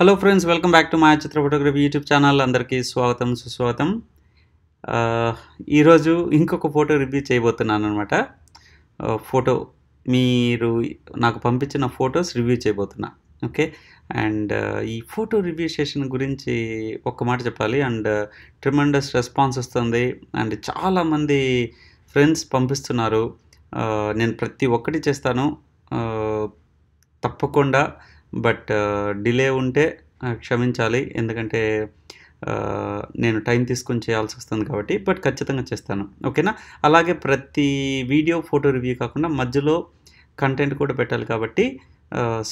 hello friends welcome back to మా Chitra photography YouTube channel అందరికీ స్వాగతం సుస్వాగతం ఈరోజు ఇంకొక ఫోటో రివ్యూ చేయబోతున్నాను అనమాట ఫోటో మీరు నాకు పంపించిన ఫొటోస్ రివ్యూ చేయబోతున్నా ఓకే అండ్ ఈ ఫోటో రివ్యూ సెషన్ గురించి ఒక్క మాట చెప్పాలి అండ్ ట్రిమండస్ రెస్పాన్స్ వస్తుంది అండ్ చాలామంది ఫ్రెండ్స్ పంపిస్తున్నారు నేను ప్రతి ఒక్కటి చేస్తాను తప్పకుండా బట్ డిలే ఉంటే క్షమించాలి ఎందుకంటే నేను టైం తీసుకొని చేయాల్సి వస్తుంది కాబట్టి బట్ ఖచ్చితంగా చేస్తాను ఓకేనా అలాగే ప్రతి వీడియో ఫోటో రివ్యూ కాకుండా మధ్యలో కంటెంట్ కూడా పెట్టాలి కాబట్టి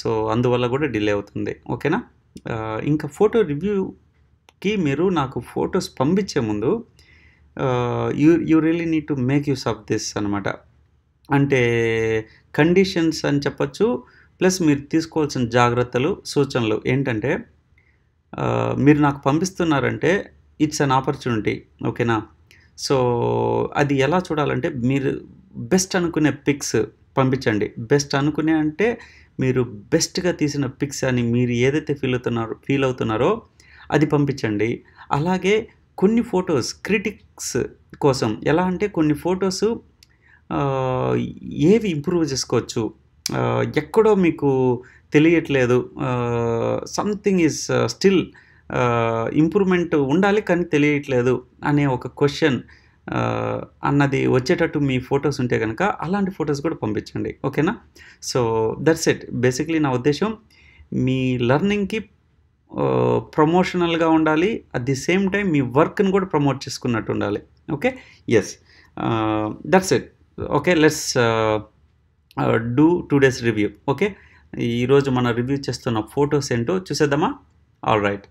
సో అందువల్ల కూడా డిలే అవుతుంది ఓకేనా ఇంకా ఫోటో రివ్యూకి మీరు నాకు ఫొటోస్ పంపించే ముందు you you really need to make use of this అనమాట అంటే కండిషన్స్ అని చెప్పచ్చు ప్లస్ మీరు తీసుకోవాల్సిన జాగ్రత్తలు సూచనలు ఏంటంటే మీరు నాకు పంపిస్తున్నారంటే ఇట్స్ అన్ ఆపర్చునిటీ ఓకేనా సో అది ఎలా చూడాలంటే మీరు బెస్ట్ అనుకునే పిక్స్ పంపించండి బెస్ట్ అనుకునే అంటే మీరు బెస్ట్గా తీసిన పిక్స్ అని మీరు ఏదైతే ఫీల్ అవుతున్నారో ఫీల్ అవుతున్నారో అది పంపించండి అలాగే కొన్ని ఫొటోస్ క్రిటిక్స్ కోసం ఎలా అంటే కొన్ని ఫొటోస్ ఏవి ఇంప్రూవ్ చేసుకోవచ్చు ఎక్కడో మీకు తెలియట్లేదు సంథింగ్ ఈజ్ స్టిల్ ఇంప్రూవ్మెంట్ ఉండాలి కానీ తెలియట్లేదు అనే ఒక క్వశ్చన్ అన్నది వచ్చేటట్టు మీ ఫొటోస్ ఉంటే కనుక అలాంటి ఫొటోస్ కూడా పంపించండి ఓకేనా సో దట్స్ ఇట్ బేసిక్లీ నా ఉద్దేశం మీ లెర్నింగ్కి ప్రమోషనల్గా ఉండాలి అట్ ది సేమ్ టైం మీ వర్క్ని కూడా ప్రమోట్ చేసుకున్నట్టు ఉండాలి okay yes that's it okay let's do today's review okay ఈరోజు మనం రివ్యూ చేస్తున్న ఫొటోస్ ఏంటో చూసేద్దామా ఆల్ రైట్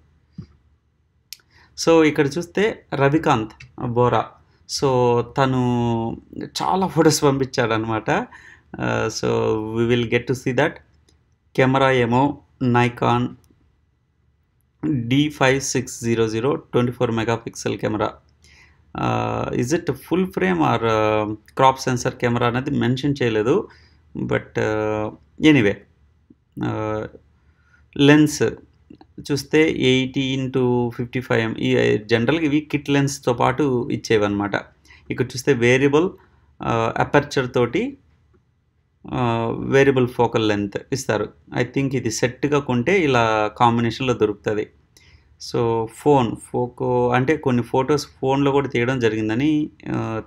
సో ఇక్కడ చూస్తే రవికాంత్ బోరా సో తను చాలా ఫొటోస్ పంపించాడు అనమాట so we will get to see that camera ఏమో Nikon D five six zero zero twenty four megapixel camera is it full frame or crop sensor camera అనేది mention చేయలేదు but anyway lens చూస్తే eighty into fifty five ఈ జనరల్గా ఇవి kit లెన్స్తో పాటు ఇచ్చేవి అనమాట ఇక్కడ చూస్తే వేరియబుల్ అపర్చర్ తోటి వేరియబుల్ ఫోకల్ లెంత్ ఇస్తారు ఐ థింక్ ఇది సెట్గా కొంటే ఇలా కాంబినేషన్లో దొరుకుతుంది సో ఫోన్ ఫోకో అంటే కొన్ని ఫొటోస్ ఫోన్లో కూడా తీయడం జరిగిందని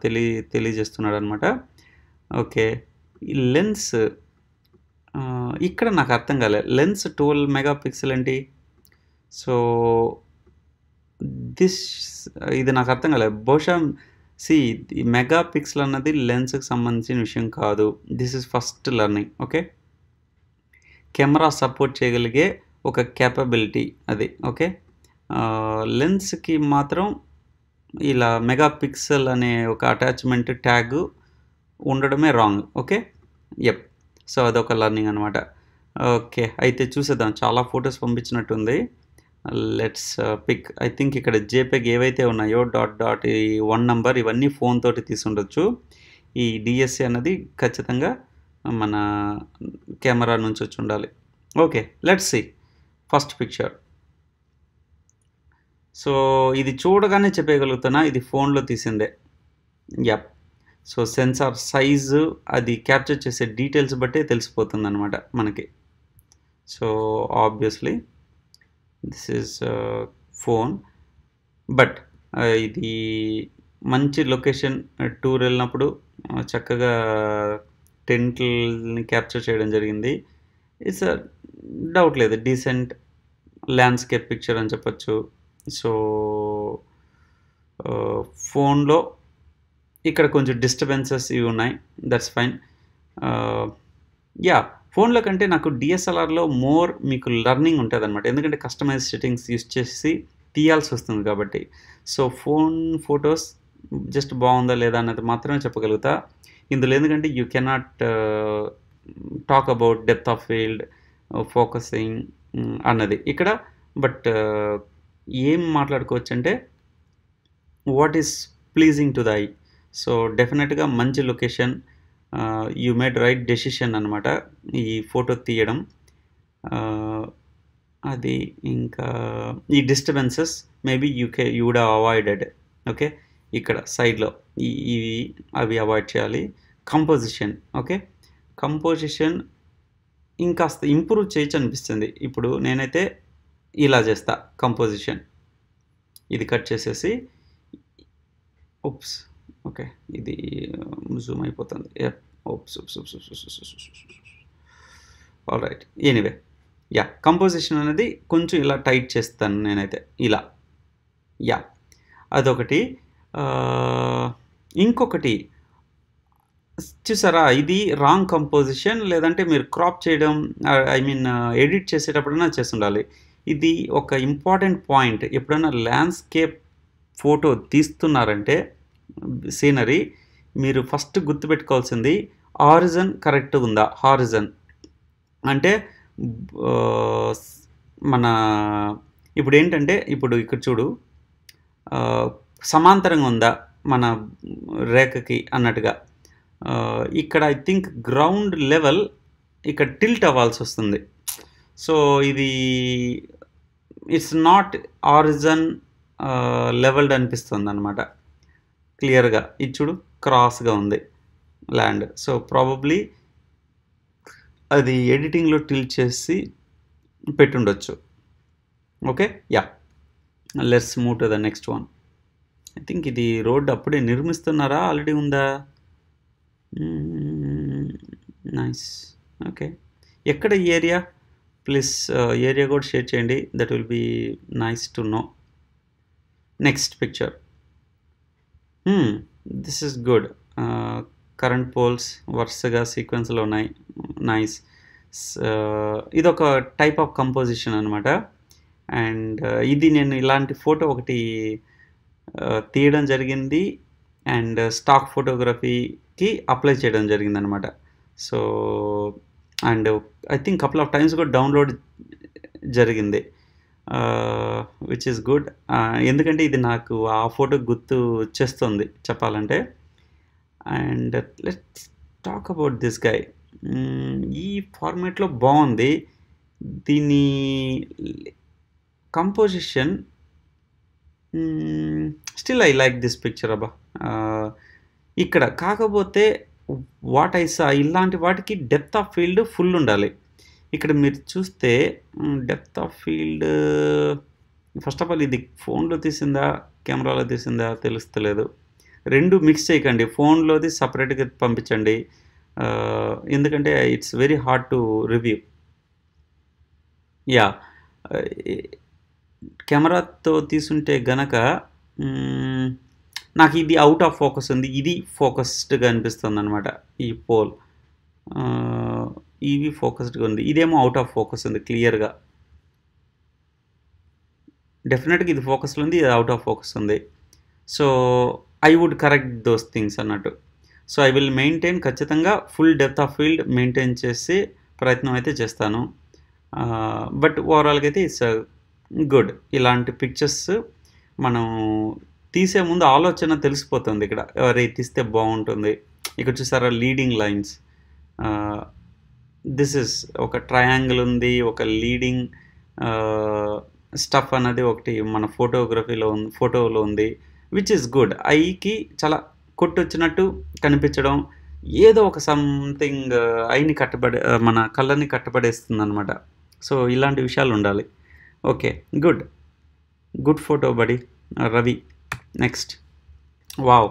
తెలియ తెలియజేస్తున్నాడు అనమాట ఓకే ఈ లెన్స్ ఇక్కడ నాకు అర్థం కాలేదు లెన్స్ ట్వెల్వ్ మెగా పిక్సెల్ ఏంటి సో దిస్ ఇది నాకు అర్థం కాలేదు బహుశా సి మెగా పిక్సెల్ అన్నది లెన్స్కి సంబంధించిన విషయం కాదు this is first learning okay camera support చేయగలిగే ఒక క్యాపబిలిటీ అది ఓకే లెన్స్కి మాత్రం ఇలా మెగా పిక్సెల్ అనే ఒక అటాచ్మెంట్ ట్యాగ్ ఉండడమే రాంగ్ ఓకే ఎప్ సో అదొక లర్నింగ్ అనమాట ఓకే అయితే చూసేద్దాం చాలా ఫొటోస్ పంపించినట్టుంది లెట్స్ పిక్ ఐ థింక్ ఇక్కడ జేపెగ్ ఏవైతే ఉన్నాయో డాట్ డాట్ ఈ వన్ నంబర్ ఇవన్నీ ఫోన్ తోటి ఉండొచ్చు ఈ డిఎస్సి అన్నది ఖచ్చితంగా మన కెమెరా నుంచి వచ్చి ఉండాలి okay let's see first picture so ఇది చూడగానే చెప్పగలుగుతున్నా ఇది ఫోన్లో తీసిందే యాప్ సో సెన్సార్ సైజు అది క్యాప్చర్ చేసే డీటెయిల్స్ బట్టే తెలిసిపోతుంది అనమాట మనకి so obviously this is phone but ఇది మంచి లొకేషన్ టూర్ వెళ్ళినప్పుడు చక్కగా టెంట్ని క్యాప్చర్ చేయడం జరిగింది ఇట్స్ డౌట్ లేదు డీసెంట్ ల్యాండ్స్కేప్ పిక్చర్ అని చెప్పచ్చు సో ఫోన్లో ఇక్కడ కొంచెం డిస్టర్బెన్సెస్ ఇవి ఉన్నాయి దట్స్ ఫైన్ యా ఫోన్ల కంటే నాకు డిఎస్ఎల్ఆర్లో మోర్ మీకు లర్నింగ్ ఉంటుంది అనమాట ఎందుకంటే కస్టమైజ్ సెట్టింగ్స్ యూజ్ చేసి తీయాల్సి వస్తుంది కాబట్టి సో ఫోన్ ఫొటోస్ జస్ట్ బాగుందా లేదా అన్నది మాత్రమే చెప్పగలుగుతా ఇందులో ఎందుకంటే you cannot talk about depth of field focusing అన్నది ఇక్కడ బట్ uh, ఏం మాట్లాడుకోవచ్చు అంటే what is pleasing to the eye so డెఫినెట్గా మంచి location you made right decision అనమాట ఈ ఫోటో తీయడం అది ఇంకా ఈ డిస్టర్బెన్సెస్ మేబీ యూ కే యూ వుడ్ అవాయిడెడ్ ఓకే ఇక్కడ సైడ్లో ఇవి అవి అవాయిడ్ చేయాలి కంపోజిషన్ ఓకే కంపోజిషన్ ఇంకాస్త ఇంప్రూవ్ చేయొచ్చు అనిపిస్తుంది ఇప్పుడు నేనైతే ఇలా చేస్తా కంపోజిషన్ ఇది కట్ చేసేసి ఉప్స్ ఓకే ఇది జూమ్ అయిపోతుంది all right anyway yeah composition అనేది కొంచెం ఇలా టైట్ చేస్తాను నేనైతే ఇలా యా అదొకటి ఇంకొకటి చూసారా ఇది రాంగ్ కంపోజిషన్ లేదంటే మీరు క్రాప్ చేయడం ఐ మీన్ ఎడిట్ చేసేటప్పుడైనా చేస్తుండాలి ఇది ఒక ఇంపార్టెంట్ పాయింట్ ఎప్పుడైనా ల్యాండ్స్కేప్ ఫోటో తీస్తున్నారంటే సీనరీ మీరు ఫస్ట్ గుర్తుపెట్టుకోవాల్సింది ఆరిజన్ కరెక్ట్ ఉందా హారిజన్ అంటే మన ఇప్పుడు ఏంటంటే ఇప్పుడు ఇక్కడ చూడు సమాంతరంగా ఉందా మన రేఖకి అన్నట్టుగా ఇక్కడ ఐ థింక్ గ్రౌండ్ లెవెల్ ఇక్కడ టిల్ట్ అవ్వాల్సి వస్తుంది సో ఇది ఇట్స్ నాట్ ఆరిజన్ లెవెల్డ్ అనిపిస్తుంది అనమాట క్లియర్గా ఇచ్చుడు క్రాస్గా ఉంది ల్యాండ్ సో ప్రాబబ్లీ అది ఎడిటింగ్లో టిల్ చేసి పెట్టుండొచ్చు okay yeah let's move to the next one I think ఇది రోడ్ అప్పుడే నిర్మిస్తున్నారా ఆల్రెడీ ఉందా నైస్ ఓకే ఎక్కడ ఈ ఏరియా ప్లీజ్ ఏరియా కూడా షేర్ చేయండి that will be nice to know next picture this is good current poles వరుసగా సీక్వెన్స్లో ఉన్నాయి నైస్ uh, ఇదొక టైప్ ఆఫ్ కంపోజిషన్ అనమాట అండ్ ఇది నేను ఇలాంటి ఫోటో ఒకటి uh, తీయడం జరిగింది అండ్ స్టాక్ ఫోటోగ్రఫీకి అప్లై చేయడం జరిగింది అనమాట so and I think couple of times కూడా డౌన్లోడ్ జరిగింది విచ్ ఈస్ గుడ్ ఎందుకంటే ఇది నాకు ఆ ఫోటో గుర్తు వచ్చేస్తుంది చెప్పాలంటే and let's talk about this guy ఈ ఫార్మేట్లో బాగుంది దీని composition still I like this picture అబ్బా uh, ఇక్కడ కాకపోతే వాట్ ఐ సా ఇలాంటి వాటికి డెప్త్ ఆఫ్ ఫీల్డ్ ఫుల్ ఉండాలి ఇక్కడ మీరు చూస్తే depth of field first of all ఇది ఫోన్లో తీసిందా కెమెరాలో తీసిందా తెలుస్తలేదు రెండు మిక్స్ చేయకండి ఫోన్లోది సపరేట్గా పంపించండి ఎందుకంటే it's very hard to review yeah కెమెరాతో తీసుంటే గనక నాకు ఇది అవుట్ ఆఫ్ ఫోకస్ ఉంది ఇది ఫోకస్డ్గా అనిపిస్తుంది అనమాట ఈ పోల్ ఇవి ఫోకస్డ్గా ఉంది ఇదేమో అవుట్ ఆఫ్ ఫోకస్ ఉంది క్లియర్గా డెఫినెట్గా ఇది ఫోకస్లో ఉంది ఇది అవుట్ ఆఫ్ ఫోకస్ ఉంది so I would correct those things అన్నట్టు సో ఐ విల్ మెయింటైన్ ఖచ్చితంగా full depth of field maintain చేసి ప్రయత్నం అయితే చేస్తాను బట్ ఓవరాల్గా అయితే ఇట్స్ గుడ్ ఇలాంటి పిక్చర్స్ మనం తీసే ముందు ఆలోచన తెలిసిపోతుంది ఇక్కడ ఎవరైతే తీస్తే బాగుంటుంది ఇక్కడ చూసారా లీడింగ్ లైన్స్ దిస్ ఇస్ ఒక ట్రయాంగిల్ ఉంది ఒక లీడింగ్ స్టఫ్ అన్నది ఒకటి మన ఫోటోగ్రఫీలో ఉంది ఫోటోలో ఉంది విచ్ ఇస్ గుడ్ ఐకి చాలా కొట్టొచ్చినట్టు కనిపించడం ఏదో ఒక సంథింగ్ ఐని కట్టబడే మన కళ్ళని కట్టబడేస్తుంది అనమాట సో ఇలాంటి విషయాలు ఉండాలి ఓకే గుడ్ గుడ్ ఫోటో బడి రవి నెక్స్ట్ వావ్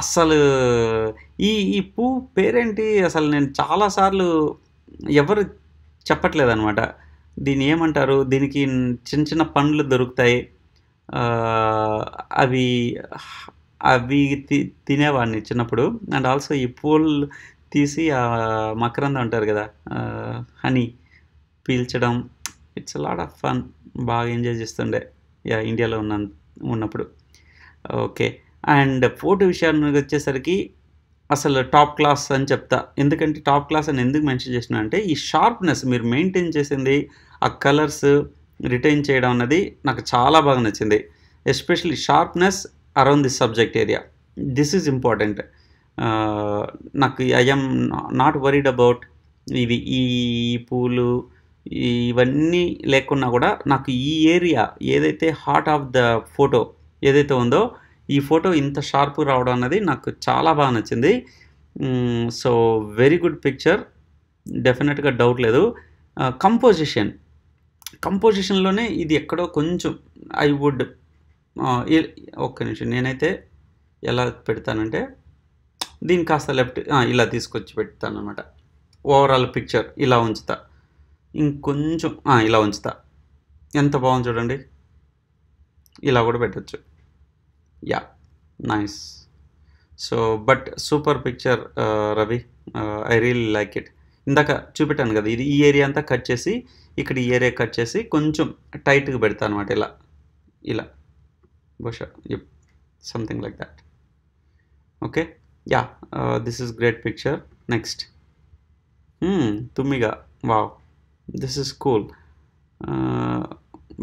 అస్సలు ఈ ఈ పూ పేరేంటి అసలు నేను చాలాసార్లు ఎవరు చెప్పట్లేదు అనమాట దీన్ని ఏమంటారు దీనికి చిన్న చిన్న పండ్లు దొరుకుతాయి అవి అవి తి తినేవాడిని చిన్నప్పుడు అండ్ ఆల్సో ఈ పూలు తీసి ఆ మకరంద అంటారు కదా హనీ పీల్చడం ఇట్స్ లాడ్ ఆఫ్ ఫన్ బాగా ఎంజాయ్ చేస్తుండే యా ఇండియాలో ఉన్న ఉన్నప్పుడు ఓకే అండ్ ఫోటో విషయానికి వచ్చేసరికి అసలు టాప్ క్లాస్ అని చెప్తా ఎందుకంటే టాప్ క్లాస్ అని ఎందుకు మెన్షన్ చేసిన అంటే ఈ షార్ప్నెస్ మీరు మెయింటైన్ చేసింది ఆ కలర్స్ రిటైన్ చేయడం అన్నది నాకు చాలా బాగా నచ్చింది especially sharpness around this subject area this is important నాకు ఐఎమ్ నాట్ వరీడ్ అబౌట్ ఇవి ఈ పూలు ఇవన్నీ లేకున్నా కూడా నాకు ఈ ఏరియా ఏదైతే హార్ట్ ఆఫ్ ద ఫోటో ఏదైతే ఉందో ఈ ఫోటో ఇంత షార్ప్ రావడం అన్నది నాకు చాలా బాగా నచ్చింది సో వెరీ గుడ్ పిక్చర్ డెఫినెట్గా డౌట్ లేదు కంపోజిషన్ కంపోజిషన్లోనే ఇది ఎక్కడో కొంచెం ఐ వుడ్ ఒక్క నిమిషం నేనైతే ఎలా పెడతానంటే దీన్ని కాస్త లెఫ్ట్ ఇలా తీసుకొచ్చి పెడతాను అనమాట ఓవరాల్ పిక్చర్ ఇలా ఉంచుతా ఇంకొంచెం ఇలా ఉంచుతా ఎంత బాగుంది చూడండి ఇలా కూడా పెట్టచ్చు yeah nice so but super picture Ravi I uh, like it uh, ఇందాక చూపెట్టాను కదా ఇది ఈ ఏరియా అంతా కట్ చేసి ఇక్కడ ఈ ఏరియా కట్ చేసి కొంచెం టైట్గా పెడతా అనమాట ఇలా ఇలా బహుశా ఎప్ something like that okay yeah this is great picture next తుమ్మిగా wow this is cool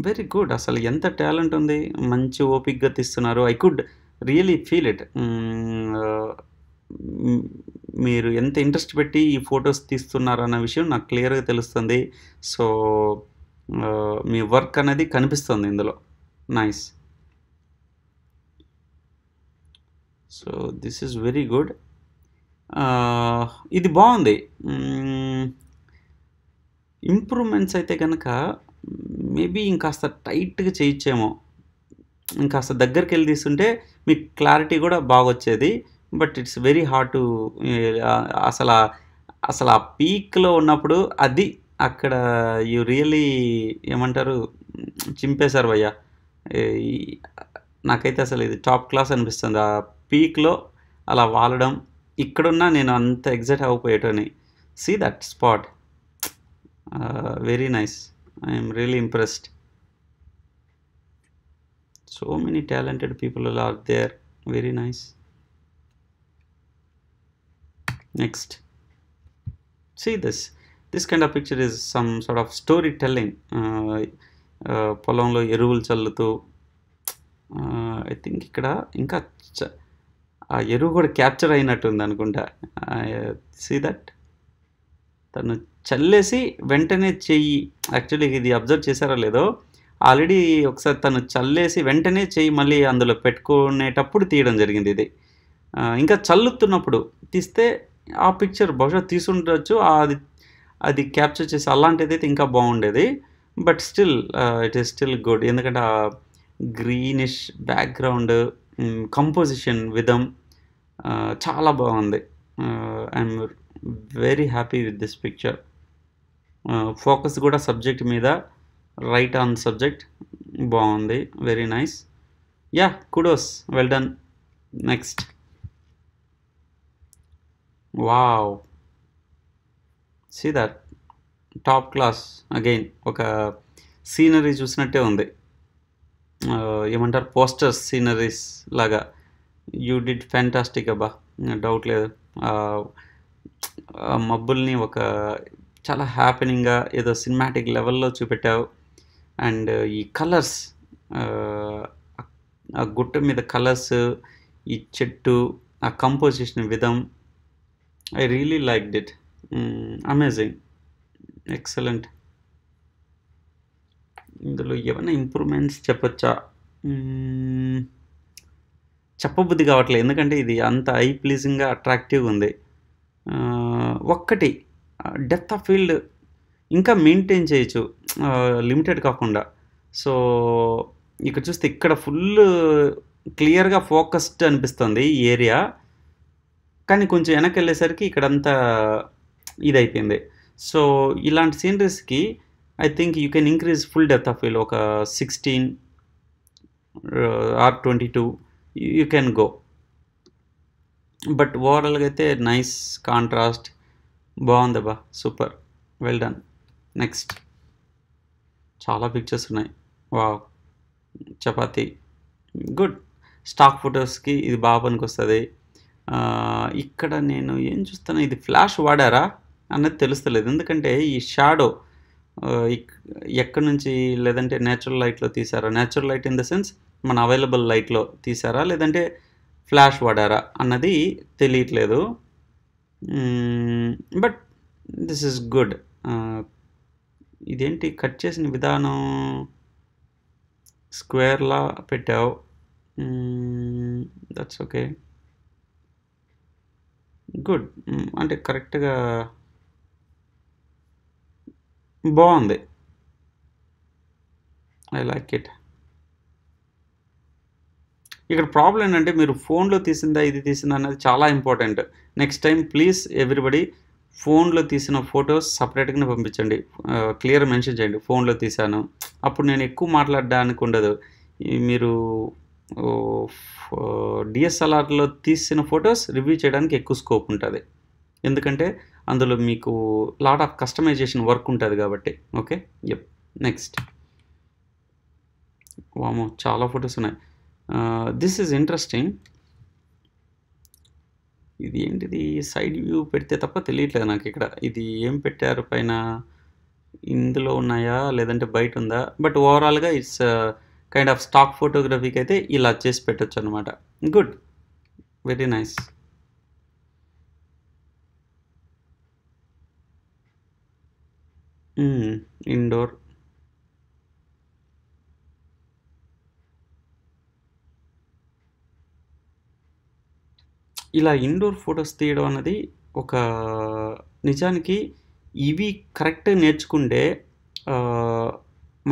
very good అసలు ఎంత టాలెంట్ ఉంది మంచి ఓపిక్గా తీస్తున్నారు I could really feel it మీరు ఎంత ఇంట్రెస్ట్ పెట్టి ఈ ఫొటోస్ తీస్తున్నారు అన్న విషయం నాకు క్లియర్గా తెలుస్తుంది సో మీ వర్క్ అనేది కనిపిస్తుంది ఇందులో nice so this is very good ఇది బాగుంది ఇంప్రూవ్మెంట్స్ అయితే కనుక మేబీ ఇంకాస్త టైట్గా చేయించేమో ఇంకాస్త దగ్గరికి వెళ్ళి తీసుకుంటే మీకు క్లారిటీ కూడా బాగొచ్చేది but it's very hard to అసలు అసలు ఆ పీక్లో ఉన్నప్పుడు అది అక్కడ యు రియలీ ఏమంటారు చింపేశారు భయ్య నాకైతే అసలు ఇది టాప్ క్లాస్ అనిపిస్తుంది ఆ పీక్లో అలా వాలడం ఇక్కడున్నా నేను అంత ఎగ్జైట్ అవ్వపోయేటోని see that spot very nice I'm really impressed so many talented people are there very nice next this this kind of picture is some sort of storytelling పొలంలో ఎరువులు చల్లుతూ ఐ uh, థింక్ ఇక్కడ ఇంకా ఆ ఎరువు కూడా capture అయినట్టుంది అనుకుంటా see that uh, తను చల్లేసి వెంటనే చెయ్యి యాక్చువల్లీ ఇది అబ్జర్వ్ చేశారా లేదో ఆల్రెడీ ఒకసారి తను చల్లేసి వెంటనే చెయ్యి మళ్ళీ అందులో పెట్టుకునేటప్పుడు తీయడం జరిగింది ఇది ఇంకా చల్లుతున్నప్పుడు తీస్తే ఆ పిక్చర్ బహుశా తీసుండొచ్చు అది అది క్యాప్చర్ చేసి అలాంటిది అయితే ఇంకా బాగుండేది but still it is still good ఎందుకంటే ఆ గ్రీనిష్ బ్యాక్గ్రౌండ్ కంపోజిషన్ విధం చాలా బాగుంది I'm very happy with this picture focus కూడా సబ్జెక్ట్ మీద రైట్ ఆన్ సబ్జెక్ట్ బాగుంది very nice yeah kudos well done next wow see that top class again ఒక scenery చూసినట్టే ఉంది ఏమంటారు పోస్టర్స్ సీనరీస్ లాగా యూ డిడ్ ఫ్యాంటాస్టిక్ అబ్బా డౌట్ లేదు మబ్బుల్ని ఒక చాలా హ్యాపెనింగ్గా ఏదో సినిమాటిక్ లెవెల్లో చూపెట్టావు అండ్ ఈ కలర్స్ ఆ గుట్ట మీద కలర్స్ ఈ చెట్టు ఆ కంపోజిషన్ విధం I really like it amazing excellent ఇందులో ఏమైనా ఇంప్రూవ్మెంట్స్ చెప్పచ్చా mm, చెప్పబుద్ధి కావట్లేదు ఎందుకంటే ఇది అంత ఐ ప్లీజింగ్గా అట్రాక్టివ్గా ఉంది ఒక్కటి డెప్త్ ఆఫ్ ఫీల్డ్ ఇంకా మెయింటైన్ చేయొచ్చు లిమిటెడ్ కాకుండా సో ఇక్కడ చూస్తే ఇక్కడ ఫుల్ క్లియర్గా ఫోకస్డ్ అనిపిస్తుంది ఈ ఏరియా కానీ కొంచెం వెనక్కి వెళ్ళేసరికి ఇక్కడంతా ఇదైపోయింది సో ఇలాంటి సీనరీస్కి I think you can increase full depth of feel ఒక sixteen or twenty two you can go but ఓవరాల్గా అయితే నైస్ కాంట్రాస్ట్ బా సూపర్ వెల్ డన్ నెక్స్ట్ చాలా పిక్చర్స్ ఉన్నాయి వా చపాతి గుడ్ స్టాక్ ఫొటోస్కి ఇది బాగా పనికొస్తుంది ఇక్కడ నేను ఏం చూస్తాను ఇది ఫ్లాష్ వాడారా అన్నది తెలుస్తలేదు ఎందుకంటే ఈ షాడో ఎక్కడి నుంచి లేదంటే నేచురల్ లైట్లో తీసారా natural light in the sense మన అవైలబుల్ లైట్లో తీసారా లేదంటే ఫ్లాష్ వాడారా అన్నది తెలియట్లేదు బట్ దిస్ ఇస్ గుడ్ ఇదేంటి కట్ చేసిన విధానం స్క్వేర్లా పెట్టావు దట్స్ ఓకే గుడ్ అంటే కరెక్ట్గా బాగుంది ఐ లైక్ ఇట్ ఇక్కడ ప్రాబ్లం ఏంటంటే మీరు ఫోన్లో తీసిందా ఇది తీసిందా అనేది చాలా important next time please everybody ఫోన్లో తీసిన ఫొటోస్ సపరేట్గానే పంపించండి క్లియర్ మెన్షన్ చేయండి ఫోన్లో తీశాను అప్పుడు నేను ఎక్కువ మాట్లాడడానికి ఉండదు మీరు డిఎస్ఎల్ఆర్లో తీసిన ఫొటోస్ రివ్యూ చేయడానికి ఎక్కువ స్కోప్ ఉంటుంది ఎందుకంటే అందులో మీకు లాట్ ఆఫ్ కస్టమైజేషన్ వర్క్ ఉంటుంది కాబట్టి ఓకే ఎప్ నెక్స్ట్ వామో చాలా ఫొటోస్ ఉన్నాయి దిస్ ఈజ్ ఇంట్రెస్టింగ్ ఇది ఏంటిది సైడ్ వ్యూ పెడితే తప్ప తెలియట్లేదు నాకు ఇక్కడ ఇది ఏం పెట్టారు పైన ఇందులో ఉన్నాయా లేదంటే బయట ఉందా బట్ ఓవరాల్గా ఇట్స్ కైండ్ ఆఫ్ స్టాక్ ఫోటోగ్రఫీకి అయితే ఇలా చేసి పెట్టచ్చు అనమాట గుడ్ వెరీ నైస్ ఇండోర్ ఇలా ఇండోర్ ఫొటోస్ తీయడం అన్నది ఒక నిజానికి ఇవి కరెక్ట్ నేర్చుకుంటే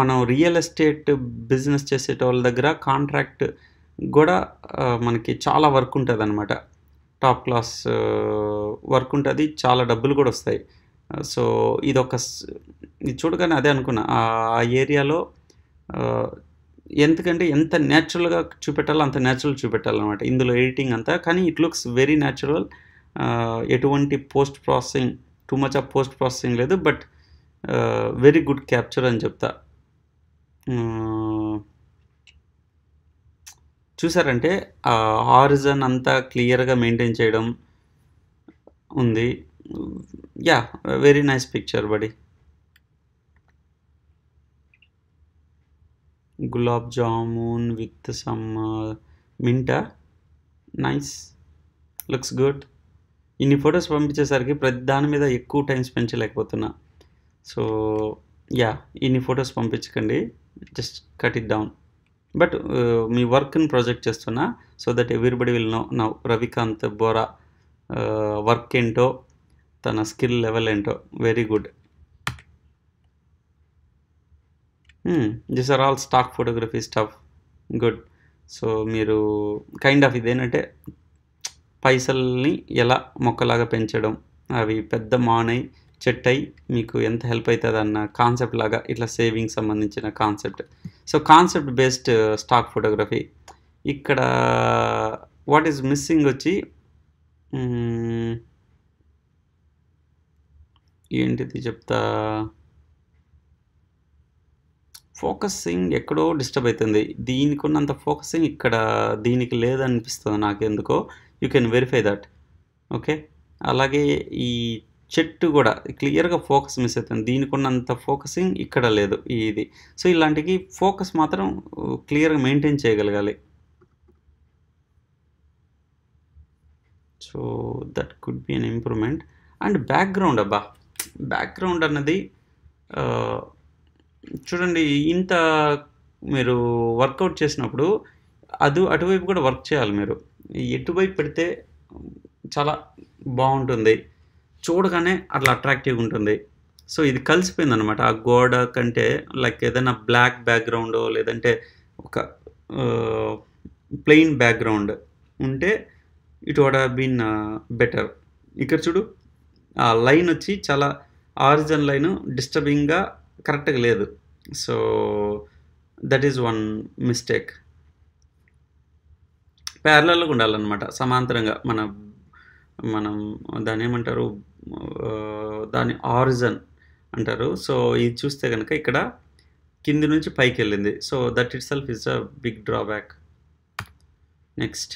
మనం రియల్ ఎస్టేట్ బిజినెస్ చేసేటోళ్ళ దగ్గర కాంట్రాక్ట్ కూడా మనకి చాలా వర్క్ ఉంటుంది అనమాట టాప్ క్లాస్ వర్క్ ఉంటుంది చాలా డబ్బులు కూడా వస్తాయి సో ఇదొక ఇది చూడగానే అదే అనుకున్నా ఆ ఏరియాలో ఎందుకంటే ఎంత న్యాచురల్గా చూపెట్టాలో అంత న్యాచురల్ చూపెట్టాలన్నమాట ఇందులో ఎడిటింగ్ అంతా కానీ ఇట్ లుక్స్ వెరీ న్యాచురల్ ఎటువంటి post processing too much of post processing లేదు బట్ వెరీ గుడ్ క్యాప్చర్ అని చెప్తా చూసారంటే హారిజన్ అంతా క్లియర్గా మెయింటైన్ చేయడం ఉంది yeah very nice picture buddy gulab jamun with some మింటా నైస్ లుక్స్ గుడ్ ఇన్ని ఫొటోస్ పంపించేసరికి ప్రతి దాని మీద ఎక్కువ టైం స్పెండ్ చేయలేకపోతున్నా సో యా ఇన్ని ఫొటోస్ పంపించకండి just cut it down but మీ వర్క్ని ప్రొజెక్ట్ చేస్తున్నా so that everybody will know నా రవికాంత్ బోరా వర్క్ ఏంటో తన స్కిల్ లెవెల్ ఏంటో very good this are all stock photography stuff good so మీరు కైండ్ ఆఫ్ ఇదేంటంటే పైసల్ని ఎలా మొక్కలాగా పెంచడం అవి పెద్ద మానై చెట్టై మీకు ఎంత హెల్ప్ అవుతుంది అన్న కాన్సెప్ట్ లాగా ఇట్లా సేవింగ్ సంబంధించిన concept so concept based stock photography ఇక్కడ వాట్ ఈస్ మిస్సింగ్ వచ్చి hmm, ఏంటిది చెప్తా ఫోకసింగ్ ఎక్కడో డిస్టర్బ్ అవుతుంది దీనికి ఉన్నంత ఫోకసింగ్ ఇక్కడ దీనికి లేదనిపిస్తుంది నాకు ఎందుకో you can verify that okay అలాగే ఈ చెట్టు కూడా క్లియర్గా ఫోకస్ మిస్ అవుతుంది దీనికి ఉన్నంత ఫోకసింగ్ ఇక్కడ లేదు ఇది సో ఇలాంటికి ఫోకస్ మాత్రం క్లియర్గా మెయింటైన్ చేయగలగాలి so that could be an improvement and background అబ్బా బ్యాక్గ్రౌండ్ అన్నది చూడండి ఇంత మీరు వర్కౌట్ చేసినప్పుడు అది అటువైపు కూడా వర్క్ చేయాలి మీరు ఎటువైపు పెడితే చాలా బాగుంటుంది చూడగానే అట్లా అట్రాక్టివ్గా ఉంటుంది సో ఇది కలిసిపోయింది అనమాట ఆ గోడ కంటే లైక్ ఏదైనా బ్లాక్ బ్యాక్గ్రౌండ్ లేదంటే ఒక ప్లెయిన్ బ్యాక్గ్రౌండ్ ఉంటే ఇటు వడ్ బీన్ బెటర్ ఇక్కడ చూడు ఆ లైన్ వచ్చి చాలా ఆరిజన్ లైన్ డిస్టర్బింగ్గా కరెక్ట్గా లేదు so that is one mistake ప్యారలల్గా ఉండాలన్నమాట సమాంతరంగా మన మనం దాని ఏమంటారు దాని ఆరిజన్ అంటారు సో ఇది చూస్తే కనుక ఇక్కడ కింది నుంచి పైకి వెళ్ళింది so that itself is a big drawback next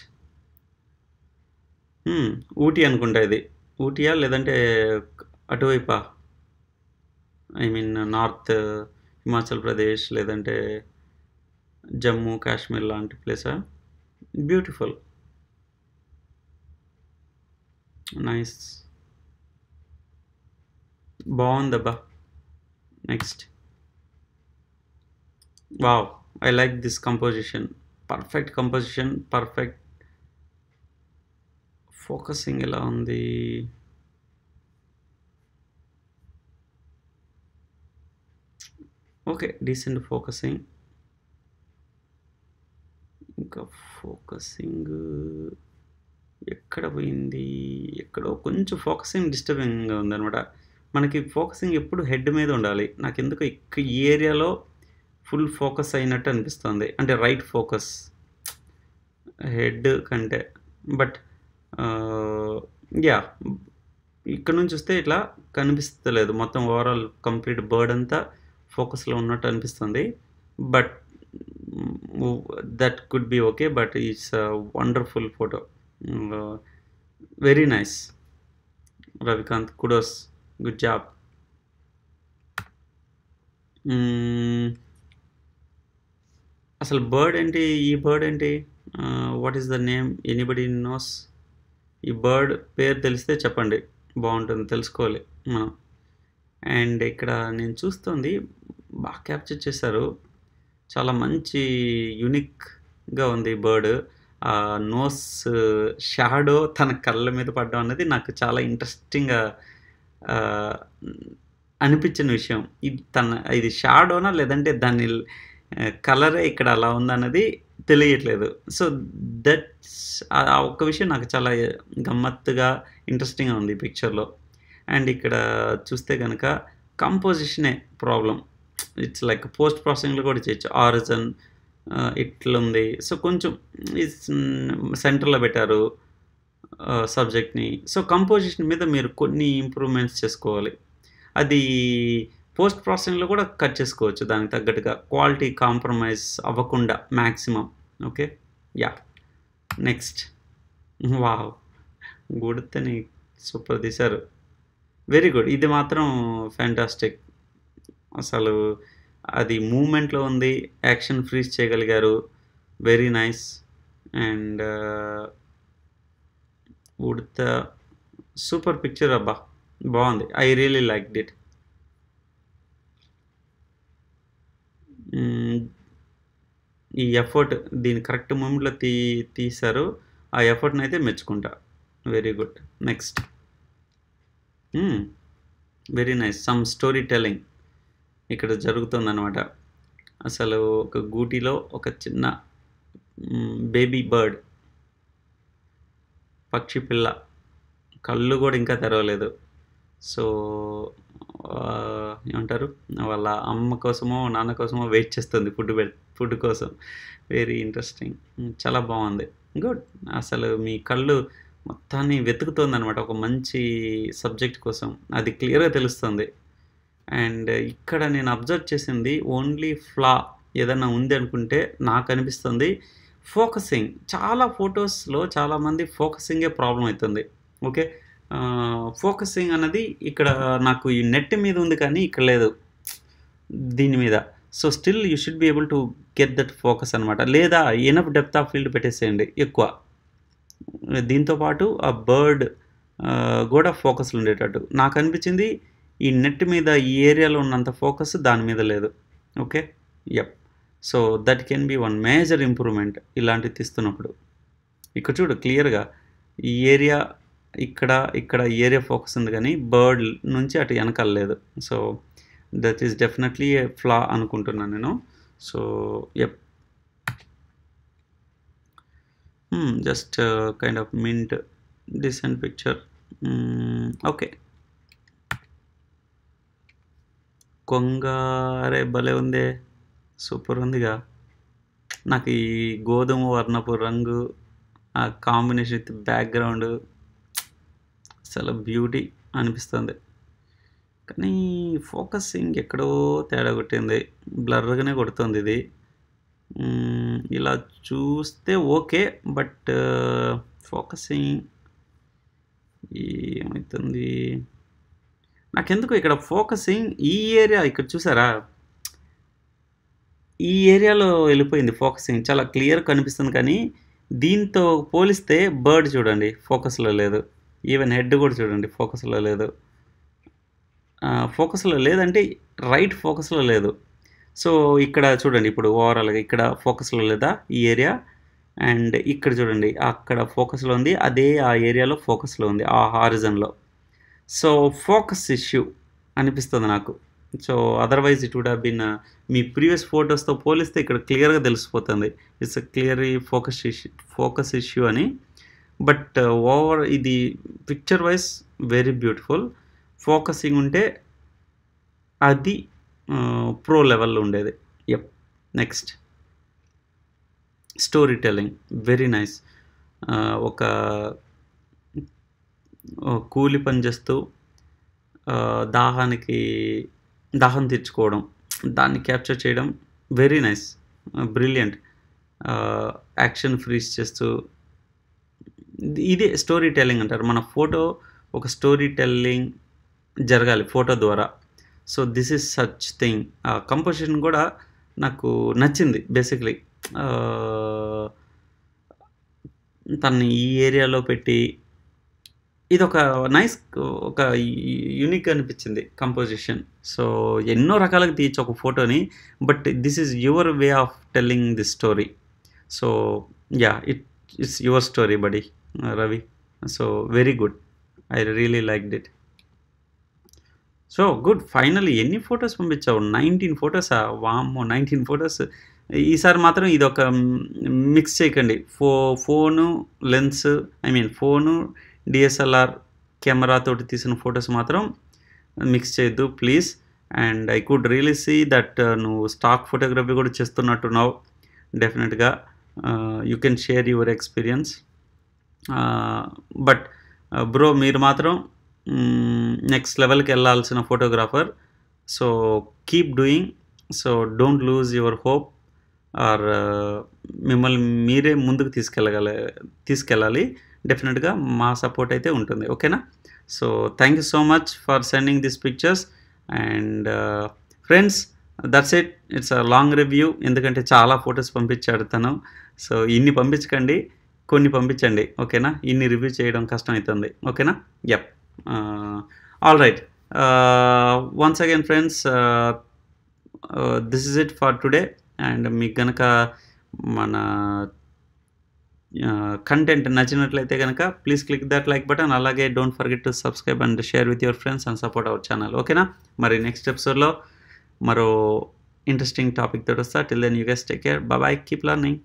Ooty అనుకుంటా ఇది ఊటీయా లేదంటే అటువైపా I mean north Himachal Pradesh లేదంటే జమ్మూ కాశ్మీర్ లాంటి ప్లేసా బ్యూటిఫుల్ నైస్ బాగుందబ్బా next wow I like this composition perfect composition perfect focusing ఎలా ఉంది ఓకే డీసెంట్ ఫోకసింగ్ ఇంకా ఫోకసింగ్ ఎక్కడ పోయింది ఎక్కడో కొంచెం ఫోకసింగ్ డిస్టర్బింగ్గా ఉందనమాట మనకి ఫోకసింగ్ ఎప్పుడు హెడ్ మీద ఉండాలి నాకు ఎందుకు ఈ ఏరియాలో ఫుల్ ఫోకస్ అయినట్టు అనిపిస్తుంది అంటే రైట్ ఫోకస్ హెడ్ కంటే బట్ యా ఇక్కడ నుంచి వస్తే ఇట్లా కనిపిస్తలేదు మొత్తం ఓవరాల్ కంప్లీట్ బర్డ్ అంతా ఫోకస్లో ఉన్నట్టు అనిపిస్తుంది but that could be okay but it's wonderful photo very nice Ravikant kudos good job అసలు బర్డ్ ఏంటి ఈ బర్డ్ ఏంటి what is the name anybody knows ఈ బర్డ్ పేరు తెలిస్తే చెప్పండి బాగుంటుంది తెలుసుకోవాలి మనం అండ్ ఇక్కడ నేను చూస్తుంది బాగా క్యాప్చర్ చేశారు చాలా మంచి యూనిక్గా ఉంది బర్డ్ నోస్ షాడో తన కళ్ళ మీద పడడం అనేది నాకు చాలా ఇంట్రెస్టింగ్గా అనిపించిన విషయం ఇది తన ఇది షాడోనా లేదంటే దాని కలరే ఇక్కడ అలా ఉందన్నది తెలియట్లేదు సో దట్స్ ఆ ఒక్క విషయం నాకు చాలా గమ్మత్తుగా ఇంట్రెస్టింగ్గా ఉంది ఈ పిక్చర్లో అండ్ ఇక్కడ చూస్తే కనుక కంపోజిషనే ప్రాబ్లం ఇట్స్ లైక్ పోస్ట్ ప్రాసెసింగ్లో కూడా చేయొచ్చు ఆరిజన్ ఇట్లుంది సో కొంచెం సెంటర్లో mm, పెట్టారు సబ్జెక్ట్ని సో కంపోజిషన్ మీద మీరు కొన్ని ఇంప్రూవ్మెంట్స్ చేసుకోవాలి అది పోస్ట్ ప్రాసెసింగ్లో కూడా కట్ చేసుకోవచ్చు దానికి తగ్గట్టుగా క్వాలిటీ కాంప్రమైజ్ అవ్వకుండా maximum okay yeah next wow గుడితని సూపర్ తీశారు వెరీ గుడ్ ఇది మాత్రం ఫ్యాంటాస్టిక్ అసలు అది మూమెంట్లో ఉంది యాక్షన్ ఫ్రీజ్ చేయగలిగారు వెరీ నైస్ అండ్ ఉడత సూపర్ పిక్చర్ అబ్బా బాగుంది ఐ రియలీ లైక్ డిట్ ఈ ఎఫర్ట్ దీన్ని కరెక్ట్ మూమెంట్లో తీ తీశారు ఆ ఎఫర్ట్ని అయితే మెచ్చుకుంటా very good next very nice some story telling ఇక్కడ జరుగుతుందన్నమాట అసలు ఒక గూటిలో ఒక చిన్న బేబీ బర్డ్ పక్షి పిల్ల కళ్ళు కూడా ఇంకా తెరవలేదు సో ఏమంటారు వాళ్ళ అమ్మ కోసమో నాన్న కోసమో వెయిట్ చేస్తుంది ఫుడ్ ఫుడ్ కోసం వెరీ ఇంట్రెస్టింగ్ hmm, చాలా బాగుంది గుడ్ అసలు మీ కళ్ళు మొత్తాన్ని వెతుకుతుంది అనమాట ఒక మంచి సబ్జెక్ట్ కోసం అది క్లియర్గా తెలుస్తుంది అండ్ ఇక్కడ నేను అబ్జర్వ్ చేసింది ఓన్లీ ఫ్లా ఏదైనా ఉంది అనుకుంటే నాకు అనిపిస్తుంది ఫోకసింగ్ చాలా ఫొటోస్లో చాలామంది ఫోకసింగే ప్రాబ్లం అవుతుంది ఓకే ఫోకసింగ్ అన్నది ఇక్కడ నాకు ఈ నెట్ మీద ఉంది కానీ ఇక్కడ లేదు దీని మీద so still you should be able to get that focus అనమాట లేదా ఎనఫ్ డెప్త్ ఆఫ్ ఫీల్డ్ పెట్టేసేయండి ఎక్కువ దీంతోపాటు ఆ బర్డ్ కూడా ఫోకస్లు ఉండేటట్టు నాకు అనిపించింది ఈ నెట్ మీద ఈ ఏరియాలో ఉన్నంత ఫోకస్ దాని మీద లేదు ఓకే ఎప్ so that can be one major improvement ఇలాంటివి తీస్తున్నప్పుడు ఇక్కడ చూడు క్లియర్గా ఈ ఏరియా ఇక్కడ ఇక్కడ ఏరియా ఫోకస్ ఉంది కానీ బర్డ్ నుంచి అటు వెనకాల లేదు so that is definitely flaw అనుకుంటున్నాను నేను సో ఎప్ just hmm, just of uh, mint of picture okay picture hmm, కొంగ అరే భలే ఉంది సూపర్ ఉందిగా నాకు ఈ గోధుమ వర్ణపు రంగు ఆ కాంబినేషన్ విత్ బ్యాక్గ్రౌండ్ చాలా బ్యూటీ అనిపిస్తుంది కానీ ఫోకసింగ్ ఎక్కడో తేడా కొట్టింది బ్లర్గానే కొడుతుంది ఇది hmm, ఇలా చూస్తే ఓకే బట్ ఫోకసింగ్ ఏమవుతుంది నాకెందుకు ఇక్కడ ఫోకసింగ్ ఈ ఏరియా ఇక్కడ చూసారా ఈ ఏరియాలో వెళ్ళిపోయింది ఫోకసింగ్ చాలా క్లియర్ కనిపిస్తుంది కానీ దీంతో పోలిస్తే బర్డ్ చూడండి ఫోకస్లో లేదు ఈవెన్ హెడ్ కూడా చూడండి ఫోకస్లో లేదు ఫోకస్లో లేదంటే రైట్ ఫోకస్లో లేదు సో ఇక్కడ చూడండి ఇప్పుడు ఓవరాల్గా ఇక్కడ ఫోకస్లో లేదా ఈ ఏరియా అండ్ ఇక్కడ చూడండి అక్కడ ఫోకస్లో ఉంది అదే ఆ ఏరియాలో ఫోకస్లో ఉంది ఆ హారిజన్లో సో ఫోకస్ ఇష్యూ అనిపిస్తుంది నాకు so otherwise it would have been మీ ప్రీవియస్ ఫోటోస్తో పోలిస్తే ఇక్కడ క్లియర్గా తెలిసిపోతుంది it's clearly focus issue focus issue అని బట్ ఓవర్ uh, ఇది picture wise very beautiful focusing ఉంటే అది ప్రో లెవెల్లో ఉండేది ఎప్ next story telling very nice ఒక కూలి పని చేస్తూ దాహానికి దాహం తీర్చుకోవడం దాన్ని క్యాప్చర్ చేయడం very nice brilliant action freeze చేస్తూ ఇదే స్టోరీ టెల్లింగ్ అంటారు మన ఫోటో ఒక స్టోరీ టెల్లింగ్ జరగాలి ఫోటో ద్వారా so this is such thing ఆ కంపోజిషన్ కూడా నాకు నచ్చింది బేసిక్లీ తను ఈ ఏరియాలో పెట్టి ఇది ఒక నైస్ ఒక యూనిక్ అనిపించింది కంపోజిషన్ సో ఎన్నో రకాలుగా తీయచ్చు ఒక ఫోటోని but this is your way of telling this story so yeah it it's your story buddy Ravi so very good I really like it so good finally ఎన్ని ఫొటోస్ పంపించావు nineteen ఫొటోసా వామ్ నైన్టీన్ ఫొటోస్ ఈసారి మాత్రం ఇది ఒక మిక్స్ చేయకండి ఫో phone lens I mean phone DSLR camera తోటి తీసిన ఫొటోస్ మాత్రం మిక్స్ చేయొద్దు please and I could really see that uh, నువ్వు స్టాక్ ఫోటోగ్రఫీ కూడా చేస్తున్నట్టున్నావు డెఫినెట్గా uh, you can share your experience uh, but bro మీరు మాత్రం నెక్స్ట్ లెవెల్కి వెళ్ళాల్సిన photographer so keep doing so don't lose your hope or మిమ్మల్ని మీరే ముందుకు తీసుకెళ్ళగల తీసుకెళ్ళాలి డెఫినెట్గా మా సపోర్ట్ అయితే ఉంటుంది ఓకేనా so thank you so much for sending this pictures and friends that's it it's a long review ఎందుకంటే చాలా ఫొటోస్ పంపించాడు తను సో ఇన్ని పంపించకండి కొన్ని పంపించండి ఓకేనా ఇన్ని రివ్యూ చేయడం కష్టం అవుతుంది ఓకేనా yup Uh, all right uh, once again friends this is it for today and మీకు కనుక మన కంటెంట్ uh, నచ్చినట్లయితే కనుక please click that like button అలాగే don't forget to subscribe and share with your friends and support our channel ఓకేనా మరి next ఎపిసోడ్లో మరో ఇంట్రెస్టింగ్ టాపిక్ తోటి వస్తా till then you guess take care bye keep learning